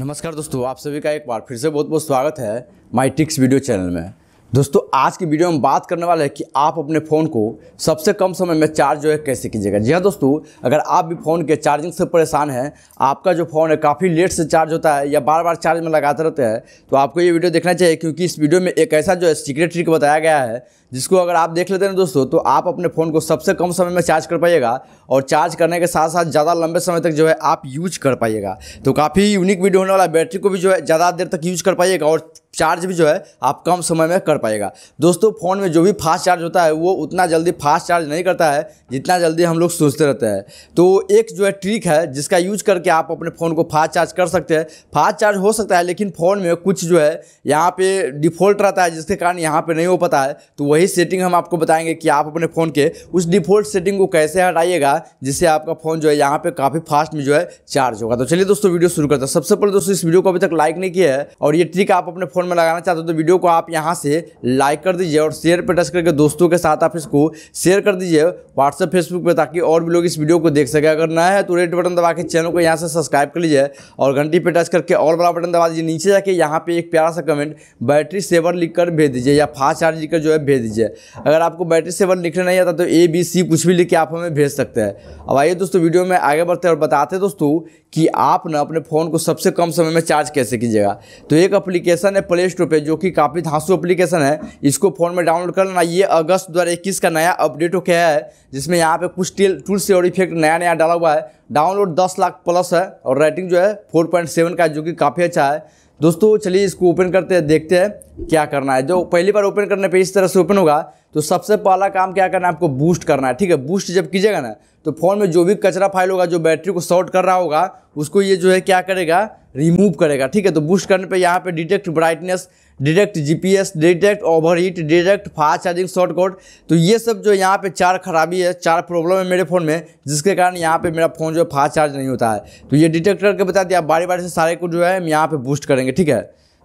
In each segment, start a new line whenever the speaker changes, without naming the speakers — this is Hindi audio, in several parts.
नमस्कार दोस्तों आप सभी का एक बार फिर से बहुत बहुत स्वागत है माई टिक्स वीडियो चैनल में दोस्तों आज की वीडियो में बात करने वाले हैं कि आप अपने फ़ोन को सबसे कम समय में चार्ज जो है कैसे कीजिएगा जी हाँ दोस्तों अगर आप भी फ़ोन के चार्जिंग से परेशान हैं आपका जो फ़ोन है काफ़ी लेट से चार्ज होता है या बार बार चार्ज में लगाते रहते हैं तो आपको ये वीडियो देखना चाहिए क्योंकि इस वीडियो में एक ऐसा जो है सीक्रेट ट्रिक बताया गया है जिसको अगर आप देख लेते हैं दोस्तों तो आप अपने फ़ोन को सबसे कम समय में चार्ज कर पाइएगा और चार्ज करने के साथ साथ ज़्यादा लंबे समय तक जो है आप यूज कर पाइएगा तो काफ़ी यूनिक वीडियो होने वाला है बैटरी को भी जो है ज़्यादा देर तक यूज कर पाइएगा और चार्ज भी जो है आप कम समय में कर पाएगा दोस्तों फ़ोन में जो भी फास्ट चार्ज होता है वो उतना जल्दी फास्ट चार्ज नहीं करता है जितना जल्दी हम लोग सोचते रहते हैं तो एक जो है ट्रिक है जिसका यूज करके आप अपने फ़ोन को फास्ट चार्ज कर सकते हैं फास्ट चार्ज हो सकता है लेकिन फ़ोन में कुछ जो है यहाँ पे डिफ़ॉल्ट रहता है जिसके कारण यहाँ पर नहीं हो पाता है तो वही सेटिंग हम आपको बताएंगे कि आप अपने फ़ोन के उस डिफ़ॉल्ट सेटिंग को कैसे हटाइएगा जिससे आपका फ़ोन जो है यहाँ पर काफ़ी फास्ट में जो है चार्ज होगा तो चलिए दोस्तों वीडियो शुरू करते हैं सबसे पहले दोस्तों इस वीडियो को अभी तक लाइक नहीं किया है और ये ट्रिक आप अपने फ़ोन में लगाना चाहते हो तो वीडियो को आप यहाँ से लाइक कर दीजिए और शेयर पर टच करके दोस्तों के साथ आप इसको शेयर कर दीजिए व्हाट्सअप फेसबुक पर ताकि और भी लोग इस वीडियो को देख सकें अगर नया है तो रेड बटन दबा के चैनल को यहाँ से सब्सक्राइब कर लीजिए और घंटी पर टच करके और बड़ा बटन दबा दीजिए नीचे जाके यहाँ पर एक प्यारा सा कमेंट बैटरी सेवर लिख कर भेज दीजिए या फास्ट चार्ज लिख जो है भेज दीजिए अगर आपको बैटरी सेवर लिखना नहीं आता तो ए बी सी कुछ भी लिख के आप हमें भेज सकते हैं अब आइए दोस्तों वीडियो में आगे बढ़ते हैं और बताते हैं दोस्तों कि आप ना अपने फ़ोन को सबसे कम समय में चार्ज कैसे कीजिएगा तो एक एप्लीकेशन है प्ले स्टोर पर जो कि काफ़ी धांसू एप्लीकेशन है इसको फ़ोन में डाउनलोड कर लेना ये अगस्त दो का नया अपडेट हो गया है जिसमें यहाँ पे कुछ टेल से और इफेक्ट नया नया डाला हुआ है डाउनलोड 10 लाख प्लस है और रेटिंग जो है 4.7 का जो कि काफ़ी अच्छा है दोस्तों चलिए इसको ओपन करते हैं देखते हैं क्या करना है जो पहली बार ओपन करने पे इस तरह से ओपन होगा तो सबसे पहला काम क्या करना है आपको बूस्ट करना है ठीक है बूस्ट जब कीजिएगा ना तो फ़ोन में जो भी कचरा फाइल होगा जो बैटरी को शॉर्ट कर रहा होगा उसको ये जो है क्या करेगा रिमूव करेगा ठीक है तो बूस्ट करने पे यहाँ पे detect brightness detect GPS detect over heat detect fast charging shortcut तो ये सब जो यहाँ पे चार खराबी है चार प्रॉब्लम है मेरे फ़ोन में जिसके कारण यहाँ पे मेरा फ़ोन जो है फास्ट चार्ज नहीं होता है तो ये डिटेक्ट करके बता दिया बारी बारी से सारे को जो है हम यहाँ पर बूस्ट करेंगे ठीक है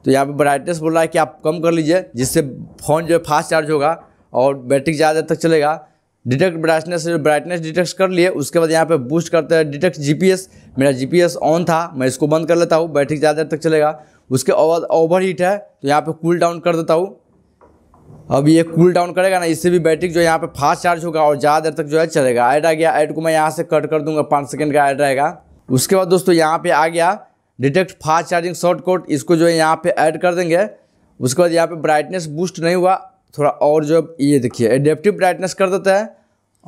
तो यहाँ पे ब्राइटनेस बोल रहा है कि आप कम कर लीजिए जिससे फ़ोन जो है फास्ट चार्ज होगा और बैटरी ज़्यादा देर तक चलेगा डिटेक्ट ब्राइटनेस ब्राइटनेस डिटेक्ट कर लिए उसके बाद यहाँ पे बूस्ट करते हैं डिटेक्ट जीपीएस मेरा जीपीएस ऑन था मैं इसको बंद कर लेता हूँ बैटरी ज़्यादा देर तक चलेगा उसके बाद ओवर हीट है तो यहाँ पे कूल डाउन कर देता हूँ अब ये कूल डाउन करेगा ना इससे भी बैटरी जो यहाँ पर फास्ट चार्ज होगा और ज़्यादा देर तक जो है चलेगा ऐड आ गया ऐड को मैं यहाँ से कट कर दूँगा पाँच सेकेंड का ऐड रहेगा उसके बाद दोस्तों यहाँ पर आ गया डिटेक्ट फास्ट चार्जिंग शॉर्टकट इसको जो है यहाँ पे ऐड कर देंगे उसके बाद यहाँ पे ब्राइटनेस बूस्ट नहीं हुआ थोड़ा और जो ये देखिए एडेप्टिव ब्राइटनेस कर देता है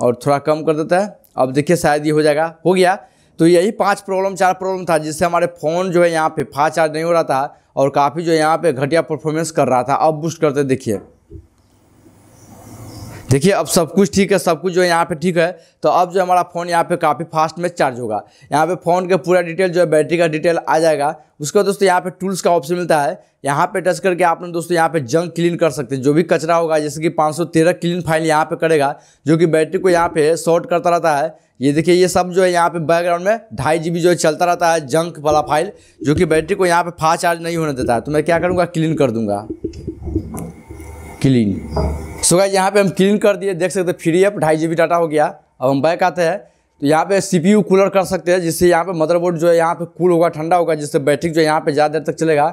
और थोड़ा कम कर देता है अब देखिए शायद ये हो जाएगा हो गया तो यही पांच प्रॉब्लम चार प्रॉब्लम था जिससे हमारे फ़ोन जो है यहाँ पे फास्ट चार्ज नहीं हो रहा था और काफ़ी जो है यहाँ पे घटिया परफॉर्मेंस कर रहा था अब बूस्ट करते देखिए देखिए अब सब कुछ ठीक है सब कुछ जो है यहाँ पे ठीक है तो अब जो हमारा फ़ोन यहाँ पे काफ़ी फास्ट में चार्ज होगा यहाँ पे फ़ोन का पूरा डिटेल जो है बैटरी का डिटेल आ जाएगा उसके बाद दोस्तों यहाँ पे टूल्स का ऑप्शन मिलता है यहाँ पे टच करके आप दोस्तों यहाँ पे जंक क्लीन कर सकते हैं जो भी कचरा होगा जैसे कि 513 क्लीन फाइल यहाँ पे करेगा जो कि बैटरी को यहाँ पे शॉर्ट करता रहता है ये देखिए ये सब जो है यहाँ पे बैकग्राउंड में ढाई जी जो है चलता रहता है जंक वाला फाइल जो कि बैटरी को यहाँ पे फास्ट चार्ज नहीं होने देता है तो मैं क्या करूँगा क्लीन कर दूँगा क्लीन सो गाइस यहाँ पे हम क्लीन कर दिए देख सकते हैं फ्री अप ढाई जी डाटा हो गया अब हम बैक आते हैं तो यहाँ पे सीपीयू कूलर कर सकते हैं जिससे यहाँ पे मदरबोर्ड जो है यहाँ पे कूल होगा ठंडा होगा जिससे बैटरी जो है यहाँ पे ज़्यादा देर तक चलेगा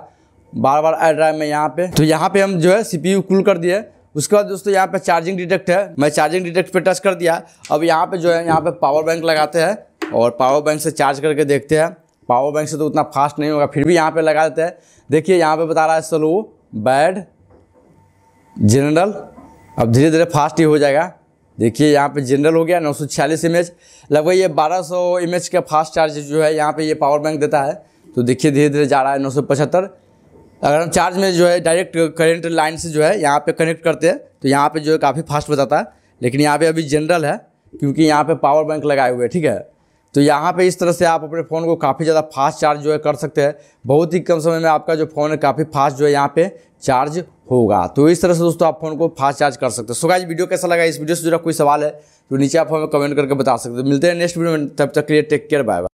बार बार आई ड्राइव में यहाँ पे तो यहाँ पे हम जो है यू कूल कर दिए उसके बाद दोस्तों यहाँ पे चार्जिंग डिटेक्ट है मैं चार्जिंग डिटेक्ट पे टच कर दिया अब यहाँ पे जो है यहाँ पे पावर बैंक लगाते हैं और पावर बैंक से चार्ज करके देखते हैं पावर बैंक से तो उतना फास्ट नहीं होगा फिर भी यहाँ पे लगा देते हैं देखिए यहाँ पे बता रहा है स्लो बैड जनरल अब धीरे धीरे फास्ट ही हो जाएगा देखिए यहाँ पे जनरल हो गया नौ सौ छियालीस एम एच लगभग ये बारह सौ एम एच का फास्ट चार्ज जो है यहाँ पे ये पावर बैंक देता है तो देखिए धीरे धीरे जा रहा है नौ सौ पचहत्तर अगर हम चार्ज में जो है डायरेक्ट करेंट लाइन से जो है यहाँ पे कनेक्ट करते हैं तो यहाँ पे जो है काफ़ी फास्ट बताता है लेकिन यहाँ पे अभी जनरल है क्योंकि यहाँ पे पावर बैंक लगाए हुए ठीक है तो यहाँ पे इस तरह से आप अपने फ़ोन को काफ़ी ज़्यादा फास्ट चार्ज जो है कर सकते हैं बहुत ही कम समय में आपका जो फ़ोन है काफ़ी फास्ट जो है यहाँ पे चार्ज होगा तो इस तरह से दोस्तों आप फ़ोन को फास्ट चार्ज कर सकते हैं सो गाइज वीडियो कैसा लगा इस वीडियो से जुड़ा कोई सवाल है तो नीचे आप हमें कमेंट करके बता सकते हैं मिलते हैं नेक्स्ट वीडियो में तब तक के लिए टेक केयर बाय बाय